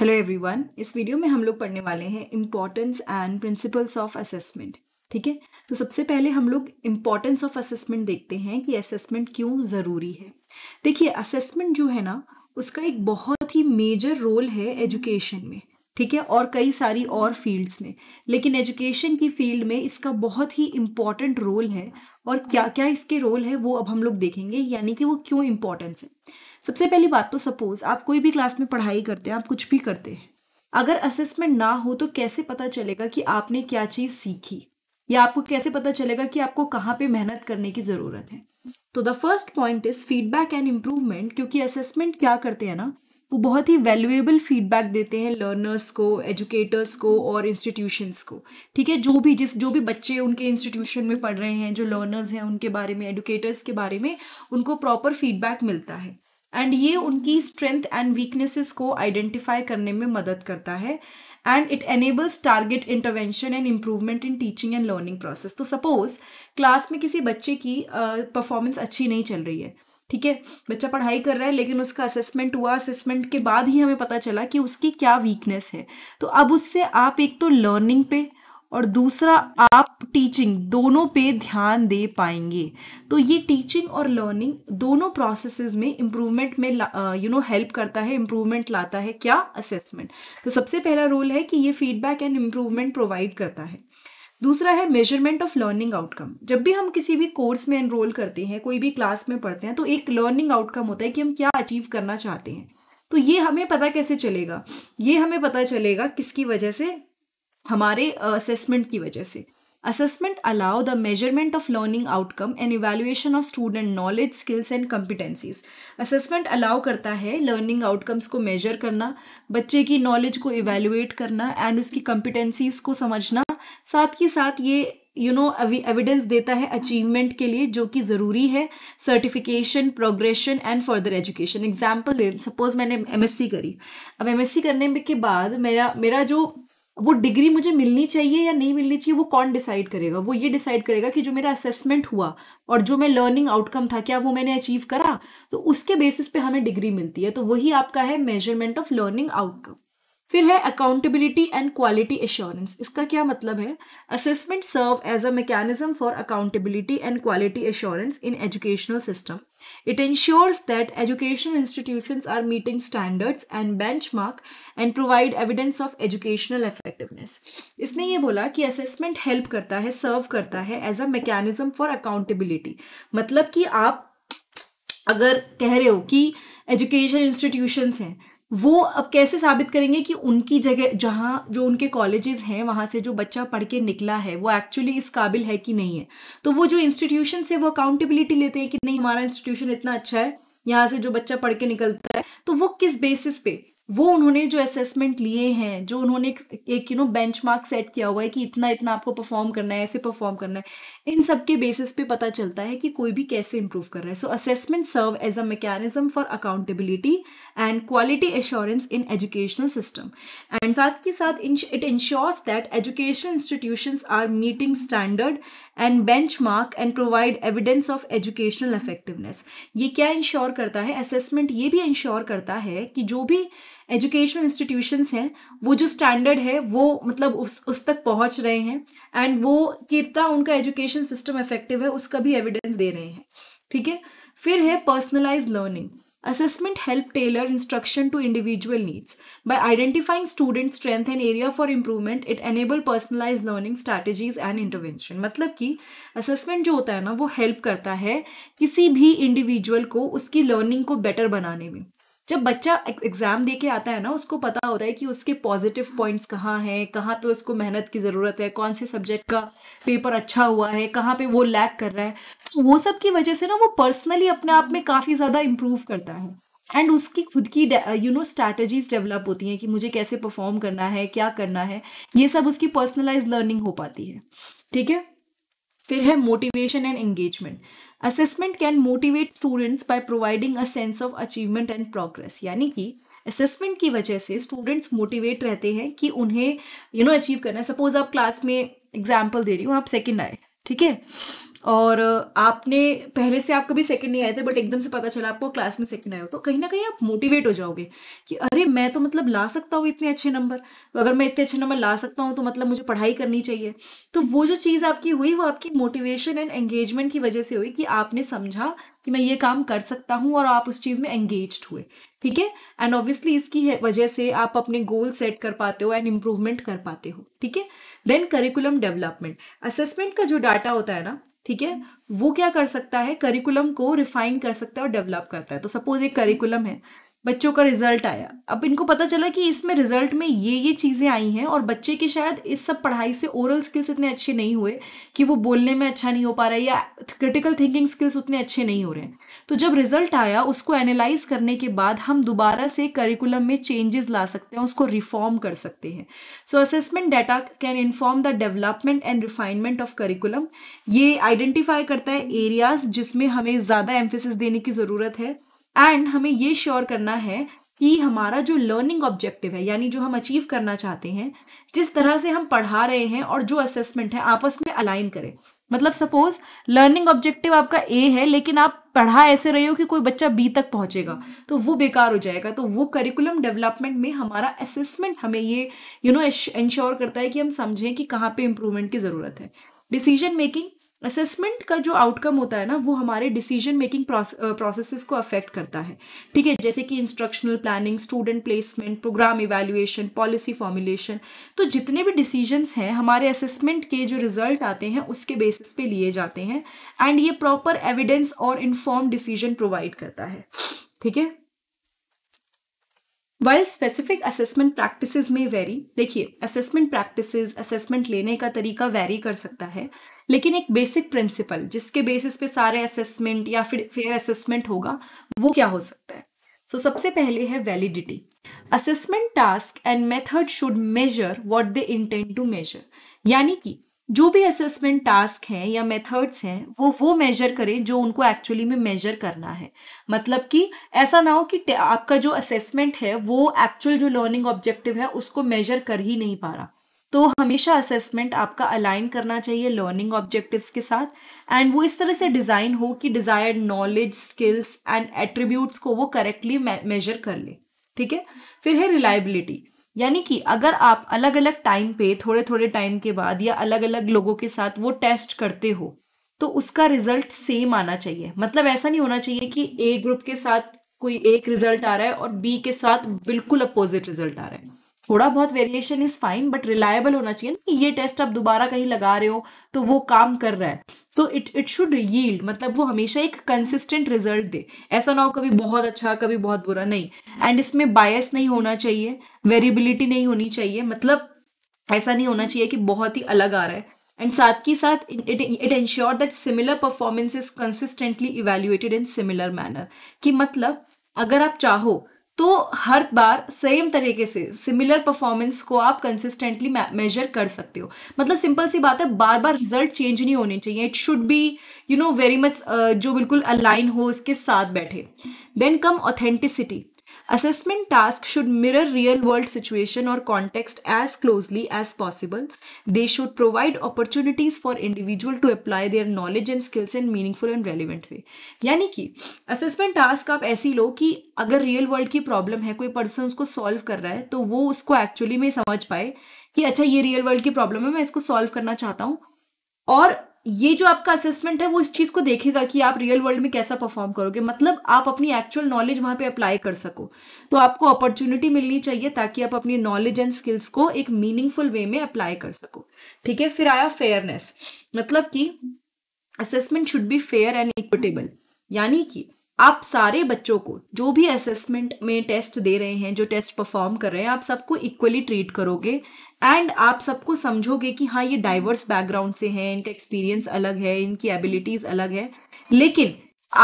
Hello everyone इस video में हम लोग पढ़ने वाले हैं importance and principles of assessment ठीक है तो सबसे पहले हम लोग इम्पॉर्टेंस ऑफ असेसमेंट देखते हैं कि असेसमेंट क्यों ज़रूरी है देखिए असेसमेंट जो है ना उसका एक बहुत ही मेजर रोल है एजुकेशन में ठीक है और कई सारी और फील्ड्स में लेकिन एजुकेशन की फील्ड में इसका बहुत ही इम्पॉर्टेंट रोल है और क्या क्या इसके रोल है वो अब हम लोग देखेंगे यानी कि वो क्यों इम्पॉर्टेंस है सबसे पहली बात तो सपोज आप कोई भी क्लास में पढ़ाई करते हैं आप कुछ भी करते हैं अगर असेसमेंट ना हो तो कैसे पता चलेगा कि आपने क्या चीज़ सीखी या आपको कैसे पता चलेगा कि आपको कहाँ पे मेहनत करने की ज़रूरत है तो the first point is feedback and improvement क्योंकि असेसमेंट क्या करते हैं ना वो बहुत ही वैल्यूएबल फीडबैक देते हैं लर्नर्स को एजुकेटर्स को और इंस्टीट्यूशंस को ठीक है जो भी जिस जो भी बच्चे उनके इंस्टीट्यूशन में पढ़ रहे हैं जो लर्नर्स हैं उनके बारे में एडुकेटर्स के बारे में उनको प्रॉपर फीडबैक मिलता है एंड ये उनकी स्ट्रेंथ एंड वीकनेसेस को आइडेंटिफाई करने में मदद करता है and it enables target intervention and improvement in teaching and learning process तो सपोज क्लास में किसी बच्चे की परफॉर्मेंस uh, अच्छी नहीं चल रही है ठीक है बच्चा पढ़ाई कर रहा है लेकिन उसका असेसमेंट हुआ असेसमेंट के बाद ही हमें पता चला कि उसकी क्या वीकनेस है तो अब उससे आप एक तो लर्निंग पे और दूसरा आप टीचिंग दोनों पे ध्यान दे पाएंगे तो ये टीचिंग और लर्निंग दोनों प्रोसेसेस में इम्प्रूवमेंट में यू नो हेल्प करता है इम्प्रूवमेंट लाता है क्या असेसमेंट तो सबसे पहला रोल है कि ये फीडबैक एंड इम्प्रूवमेंट प्रोवाइड करता है दूसरा है मेजरमेंट ऑफ लर्निंग आउटकम जब भी हम किसी भी कोर्स में एनरोल करते हैं कोई भी क्लास में पढ़ते हैं तो एक लर्निंग आउटकम होता है कि हम क्या अचीव करना चाहते हैं तो ये हमें पता कैसे चलेगा ये हमें पता चलेगा किसकी वजह से हमारे असेसमेंट की वजह से assessment allow the measurement of learning outcome and evaluation of student knowledge skills and competencies assessment allow करता है लर्निंग आउटकम्स को मेजर करना बच्चे की नॉलेज को इवेल्युएट करना एंड उसकी कम्पिटेंसीज को समझना साथ ही साथ ये यू नो एविडेंस देता है अचीवमेंट के लिए जो कि ज़रूरी है certification progression and further education example दे सपोज मैंने एम करी अब एम करने के बाद मेरा मेरा जो वो डिग्री मुझे मिलनी चाहिए या नहीं मिलनी चाहिए वो कौन डिसाइड करेगा वो ये डिसाइड करेगा कि जो मेरा असेसमेंट हुआ और जो मैं लर्निंग आउटकम था क्या वो मैंने अचीव करा तो उसके बेसिस पे हमें डिग्री मिलती है तो वही आपका है मेजरमेंट ऑफ लर्निंग आउटकम फिर है अकाउंटेबिलिटी एंड क्वालिटी एश्योरेंस इसका क्या मतलब है assessment serve as a mechanism for accountability and quality assurance in educational system it ensures that educational institution are meeting standards and benchmark and provide evidence of educational effectiveness इसने ये बोला कि assessment help करता है serve करता है as a mechanism for accountability मतलब कि आप अगर कह रहे हो कि एजुकेशन इंस्टीट्यूशंस हैं वो अब कैसे साबित करेंगे कि उनकी जगह जहाँ जो उनके कॉलेजेस हैं वहाँ से जो बच्चा पढ़ के निकला है वो एक्चुअली इस काबिल है कि नहीं है तो वो जो इंस्टीट्यूशन से वो अकाउंटेबिलिटी लेते हैं कि नहीं हमारा इंस्टीट्यूशन इतना अच्छा है यहाँ से जो बच्चा पढ़ के निकलता है तो वो किस बेसिस पे वो उन्होंने जो असेसमेंट लिए हैं जो उन्होंने एक you know benchmark set किया हुआ है कि इतना इतना आपको परफॉर्म करना है ऐसे परफॉर्म करना है इन सब के बेसिस पे पता चलता है कि कोई भी कैसे इंप्रूव कर रहा है so assessment serve as a mechanism for accountability and quality assurance in educational system and साथ के साथ it ensures that education institution are meeting standard and benchmark and provide evidence of educational effectiveness ये क्या ensure करता है assessment ये भी ensure करता है कि जो भी एजुकेशनल इंस्टीट्यूशंस हैं वो जो स्टैंडर्ड है वो मतलब उस उस तक पहुंच रहे हैं एंड वो कितना उनका एजुकेशन सिस्टम इफेक्टिव है उसका भी एविडेंस दे रहे हैं ठीक है फिर है personalize learning Assessment help tailor instruction to individual needs. By identifying student strength and area for improvement, it enable personalized learning strategies and intervention. matlab ki assessment jo hota hai na wo help karta hai kisi bhi individual ko uski learning ko better banane mein जब बच्चा exam दे के आता है ना उसको पता होता है कि उसके पॉजिटिव पॉइंट्स कहाँ हैं कहाँ पे उसको मेहनत की ज़रूरत है कौन से सब्जेक्ट का पेपर अच्छा हुआ है कहाँ पे वो लैक कर रहा है तो वो सब की वजह से ना वो पर्सनली अपने आप में काफ़ी ज़्यादा इम्प्रूव करता है एंड उसकी खुद की यू नो स्ट्रैटेजीज डेवलप होती हैं कि मुझे कैसे परफॉर्म करना है क्या करना है ये सब उसकी पर्सनलाइज लर्निंग हो पाती है ठीक है फिर है motivation and engagement assessment can motivate students by providing a sense of achievement and progress यानी कि असेसमेंट की वजह से स्टूडेंट्स मोटिवेट रहते हैं कि उन्हें यू नो अचीव करना सपोज आप क्लास में एग्जाम्पल दे रही हूँ आप सेकेंड आए ठीक है और आपने पहले से आप कभी सेकंड नहीं आए थे बट एकदम से पता चला आपको क्लास में सेकंड आए हो तो कहीं ना कहीं आप मोटिवेट हो जाओगे कि अरे मैं तो मतलब ला सकता हूँ इतने अच्छे नंबर तो अगर मैं इतने अच्छे नंबर ला सकता हूँ तो मतलब मुझे पढ़ाई करनी चाहिए तो वो जो चीज़ आपकी हुई वो आपकी मोटिवेशन एंड एंगेजमेंट की वजह से हुई कि आपने समझा कि मैं ये काम कर सकता हूँ और आप उस चीज़ में एंगेज हुए ठीक है एंड ऑब्वियसली इसकी वजह से आप अपने गोल सेट कर पाते हो एंड इम्प्रूवमेंट कर पाते हो ठीक है देन करिकुलम डेवलपमेंट असेसमेंट का जो डाटा होता है ना ठीक है वो क्या कर सकता है करिकुलम को रिफाइन कर सकता है और डेवलप करता है तो सपोज एक करिकुलम है बच्चों का रिजल्ट आया अब इनको पता चला कि इसमें रिजल्ट में ये ये चीज़ें आई हैं और बच्चे के शायद इस सब पढ़ाई से ओरल स्किल्स इतने अच्छे नहीं हुए कि वो बोलने में अच्छा नहीं हो पा रहा है या क्रिटिकल थिंकिंग स्किल्स उतने अच्छे नहीं हो रहे हैं तो जब रिजल्ट आया उसको एनालाइज करने के बाद हम दोबारा से करिकुलम में चेंजेस ला सकते हैं उसको रिफॉर्म कर सकते हैं so assessment data can inform the development and refinement of curriculum ये आइडेंटिफाई करता है एरियाज जिसमें हमें ज़्यादा एम्फेसिस देने की ज़रूरत है एंड हमें ये श्योर करना है कि हमारा जो लर्निंग ऑब्जेक्टिव है यानी जो हम अचीव करना चाहते हैं जिस तरह से हम पढ़ा रहे हैं और जो असेसमेंट है आपस में अलाइन करें मतलब सपोज लर्निंग ऑब्जेक्टिव आपका ए है लेकिन आप पढ़ा ऐसे रहे हो कि कोई बच्चा बी तक पहुंचेगा तो वो बेकार हो जाएगा तो वो करिकुलम डेवलपमेंट में हमारा असेसमेंट हमें ये यू नो इंश्योर करता है कि हम समझें कि कहाँ पे इम्प्रूवमेंट की ज़रूरत है डिसीजन मेकिंग असेसमेंट का जो आउटकम होता है ना वो हमारे डिसीजन मेकिंग प्रोसेसेस को अफेक्ट करता है ठीक है जैसे कि instructional planning student placement program evaluation policy formulation तो जितने भी डिसीजंस हैं हमारे असेसमेंट के जो रिजल्ट आते हैं उसके बेसिस पे लिए जाते हैं एंड ये प्रॉपर एविडेंस और इन्फॉर्म डिसीजन प्रोवाइड करता है ठीक है वाइल स्पेसिफिक असेसमेंट प्रैक्टिसेस में वेरी देखिए असेसमेंट प्रैक्टिसेस असेसमेंट लेने का तरीका वेरी कर सकता है लेकिन एक बेसिक प्रिंसिपल जिसके बेसिस पे सारे असेसमेंट या फिर फेयर असेसमेंट होगा वो क्या हो सकता है सो so, सबसे पहले है validity assessment task and method should measure what they intend to measure यानी कि जो भी असेसमेंट टास्क हैं या मेथड्स हैं वो वो मेजर करें जो उनको एक्चुअली में मेजर करना है मतलब कि ऐसा ना हो कि आपका जो असेसमेंट है वो एक्चुअल जो लर्निंग ऑब्जेक्टिव है उसको मेजर कर ही नहीं पा रहा तो हमेशा असेसमेंट आपका अलाइन करना चाहिए लर्निंग ऑब्जेक्टिव्स के साथ एंड वो इस तरह से डिज़ाइन हो कि desired knowledge skills and attributes को वो करेक्टली मेजर कर ले ठीक है फिर है रिलायबिलिटी यानी कि अगर आप अलग अलग टाइम पे थोड़े थोड़े टाइम के बाद या अलग अलग लोगों के साथ वो टेस्ट करते हो तो उसका रिजल्ट सेम आना चाहिए मतलब ऐसा नहीं होना चाहिए कि ए ग्रुप के साथ कोई एक रिजल्ट आ रहा है और बी के साथ बिल्कुल अपोजिट रिजल्ट आ रहा है थोड़ा बहुत variation is fine but reliable होना चाहिए ना ये टेस्ट आप दोबारा कहीं लगा रहे हो तो वो काम कर रहा है तो इट इट शुड यील्ड मतलब वो हमेशा एक कंसिस्टेंट रिजल्ट दे ऐसा ना हो कभी बहुत अच्छा कभी बहुत बुरा नहीं एंड इसमें बायस नहीं होना चाहिए वेरिएबिलिटी नहीं होनी चाहिए मतलब ऐसा नहीं होना चाहिए कि बहुत ही अलग आ रहा है एंड साथ ही साथ it it that similar performance is consistently evaluated in similar manner कि मतलब अगर आप चाहो तो हर बार सेम तरीके से सिमिलर परफॉर्मेंस को आप कंसिस्टेंटली मेजर कर सकते हो मतलब सिंपल सी बात है बार बार रिजल्ट चेंज नहीं होने चाहिए it should be you know very much जो बिल्कुल अलाइन हो उसके साथ बैठे then come authenticity assessment task should mirror real world situation और context as closely as possible they should provide opportunities for individual to apply their knowledge and skills in meaningful and relevant way यानी कि assessment task आप ऐसी लो कि अगर real world की problem है कोई पर्सन उसको सॉल्व कर रहा है तो वो उसको एक्चुअली में समझ पाए कि अच्छा ये रियल वर्ल्ड की प्रॉब्लम है मैं इसको सॉल्व करना चाहता हूँ और ये जो आपका असेसमेंट है वो इस चीज़ को देखेगा कि आप रियल वर्ल्ड में कैसा परफॉर्म करोगे मतलब आप अपनी एक्चुअल नॉलेज वहां पे अप्लाई कर सको तो आपको अपॉर्चुनिटी मिलनी चाहिए ताकि आप अपनी नॉलेज एंड स्किल्स को एक मीनिंगफुल वे में अप्लाई कर सको ठीक है फिर आया फेयरनेस मतलब कि assessment should be fair and equitable यानी कि आप सारे बच्चों को जो भी असेसमेंट में टेस्ट दे रहे हैं जो टेस्ट परफॉर्म कर रहे हैं आप सबको इक्वली ट्रीट करोगे एंड आप सबको समझोगे कि हाँ ये डाइवर्स बैकग्राउंड से हैं इनका एक्सपीरियंस अलग है इनकी एबिलिटीज अलग है लेकिन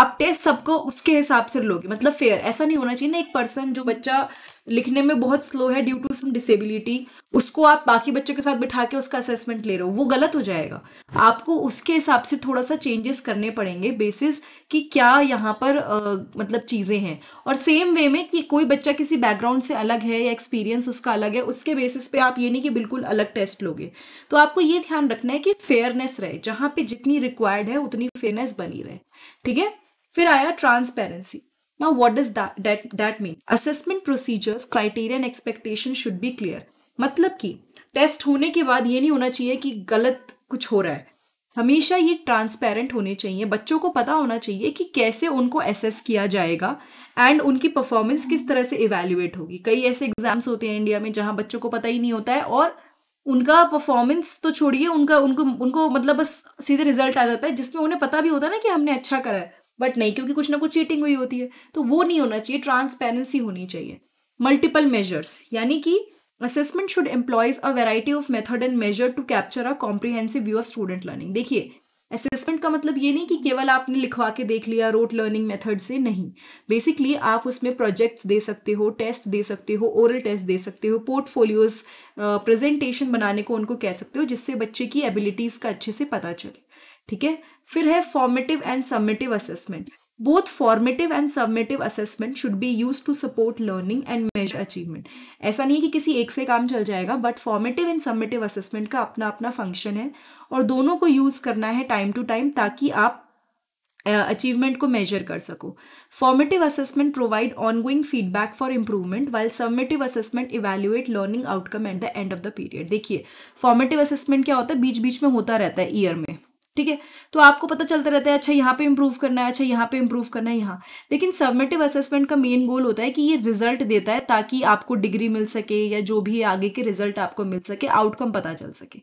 आप टेस्ट सबको उसके हिसाब से लोगे मतलब फेयर ऐसा नहीं होना चाहिए ना एक पर्सन जो बच्चा लिखने में बहुत स्लो है ड्यू टू सम डिसेबिलिटी उसको आप बाकी बच्चों के साथ बिठा के उसका असेसमेंट ले रहे हो वो गलत हो जाएगा आपको उसके हिसाब से थोड़ा सा चेंजेस करने पड़ेंगे बेसिस कि क्या यहाँ पर uh, मतलब चीज़ें हैं और सेम वे में कि कोई बच्चा किसी बैकग्राउंड से अलग है या एक्सपीरियंस उसका अलग है उसके बेसिस पे आप ये नहीं कि बिल्कुल अलग टेस्ट लोगे तो आपको ये ध्यान रखना है कि फेयरनेस रहे जहाँ पे जितनी रिक्वायर्ड है उतनी फेयरनेस बनी रहे ठीक है फिर आया transparency Now, what does that, that, that mean? Assessment procedures, criteria and expectation should be clear. मतलब कि टेस्ट होने के बाद ये नहीं होना चाहिए कि गलत कुछ हो रहा है हमेशा ये ट्रांसपेरेंट होने चाहिए बच्चों को पता होना चाहिए कि कैसे उनको असेस किया जाएगा एंड उनकी परफॉर्मेंस किस तरह से इवेल्युएट होगी कई ऐसे एग्जाम्स होते हैं इंडिया में जहाँ बच्चों को पता ही नहीं होता है और उनका परफॉर्मेंस तो छोड़िए उनका उनको उनको मतलब बस सीधे रिजल्ट आ जाता है जिसमें उन्हें पता भी होता है ना कि हमने अच्छा करा है बट नहीं क्योंकि कुछ ना कुछ चीटिंग हुई होती है तो वो नहीं होना चाहिए ट्रांसपेरेंसी होनी चाहिए मल्टीपल मेजर्स यानी कि assessment should employs a variety of method and measure to capture a comprehensive view of student learning देखिए असेसमेंट का मतलब ये नहीं कि केवल आपने लिखवा के देख लिया रोट लर्निंग मेथड से नहीं बेसिकली आप उसमें प्रोजेक्ट्स दे सकते हो टेस्ट दे सकते हो ओरल टेस्ट दे सकते हो पोर्टफोलियोज प्रेजेंटेशन बनाने को उनको कह सकते हो जिससे बच्चे की एबिलिटीज़ का अच्छे से पता चले ठीक है फिर है formative and summative assessment both formative and summative assessment should be use to support learning and measure achievement ऐसा नहीं है कि किसी एक से काम चल जाएगा but formative and summative assessment का अपना अपना फंक्शन है और दोनों को यूज़ करना है टाइम टू टाइम ताकि आप अचीवमेंट uh, को मेजर कर सको formative assessment provide ongoing feedback for improvement while summative assessment evaluate learning outcome at the end of the period देखिए फॉर्मेटिव असेसमेंट क्या होता है बीच बीच में होता रहता है ईयर में ठीक है तो आपको पता चलता रहता है अच्छा यहाँ पे इम्प्रूव करना है अच्छा यहाँ पे इम्प्रूव करना है यहाँ लेकिन सबमेटिव असेसमेंट का मेन गोल होता है कि ये रिजल्ट देता है ताकि आपको डिग्री मिल सके या जो भी आगे के रिजल्ट आपको मिल सके आउटकम पता चल सके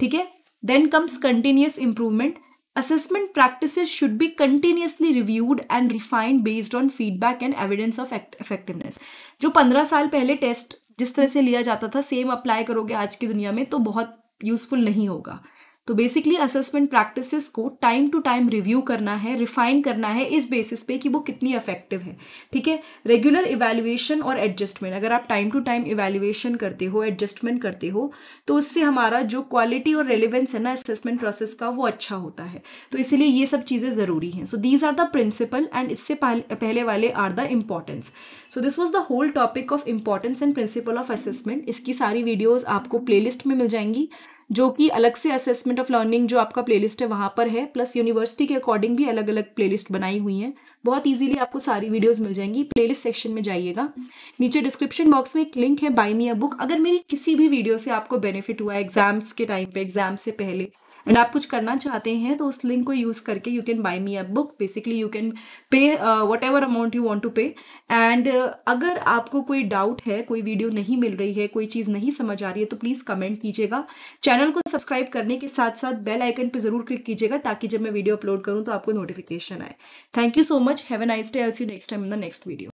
ठीक है then comes continuous improvement assessment practice should be continuously reviewed and refined based on feedback and evidence of effectiveness जो पंद्रह साल पहले टेस्ट जिस तरह से लिया जाता था सेम अप्लाई करोगे आज की दुनिया में तो बहुत यूजफुल नहीं होगा तो बेसिकली असेसमेंट प्रैक्टिसेस को टाइम टू टाइम रिव्यू करना है रिफाइन करना है इस बेसिस पे कि वो कितनी इफेक्टिव है ठीक है रेगुलर इवेल्युएशन और एडजस्टमेंट अगर आप टाइम टू टाइम इवेल्युएशन करते हो एडजस्टमेंट करते हो तो उससे हमारा जो क्वालिटी और रेलिवेंस है ना असेसमेंट प्रोसेस का वो अच्छा होता है तो इसीलिए ये सब चीज़ें ज़रूरी हैं so these are the principle and इससे पहले वाले are the importance so this was the whole topic of importance and principle of assessment इसकी सारी वीडियोज़ आपको प्लेलिस्ट में मिल जाएंगी जो कि अलग से असेसमेंट ऑफ लर्निंग जो आपका प्लेलिस्ट है वहाँ पर है प्लस यूनिवर्सिटी के अकॉर्डिंग भी अलग अलग प्लेलिस्ट बनाई हुई हैं बहुत इजीली आपको सारी वीडियोस मिल जाएंगी प्लेलिस्ट सेक्शन में जाइएगा नीचे डिस्क्रिप्शन बॉक्स में एक लिंक है बाई मी अ बुक अगर मेरी किसी भी वीडियो से आपको बेनिफिट हुआ है एग्जाम्स के टाइम पे एग्जाम से पहले एंड आप कुछ करना चाहते हैं तो उस लिंक को यूज़ करके you can buy me a book basically you can pay whatever amount you want to pay and अगर आपको कोई डाउट है कोई वीडियो नहीं मिल रही है कोई चीज़ नहीं समझ आ रही है तो प्लीज़ कमेंट कीजिएगा चैनल को सब्सक्राइब करने के साथ साथ बेल आइकन पर ज़रूर क्लिक कीजिएगा ताकि जब मैं वीडियो अपलोड करूँ तो आपको नोटिफिकेशन आए thank you so much have a nice day I'll you next time in the next video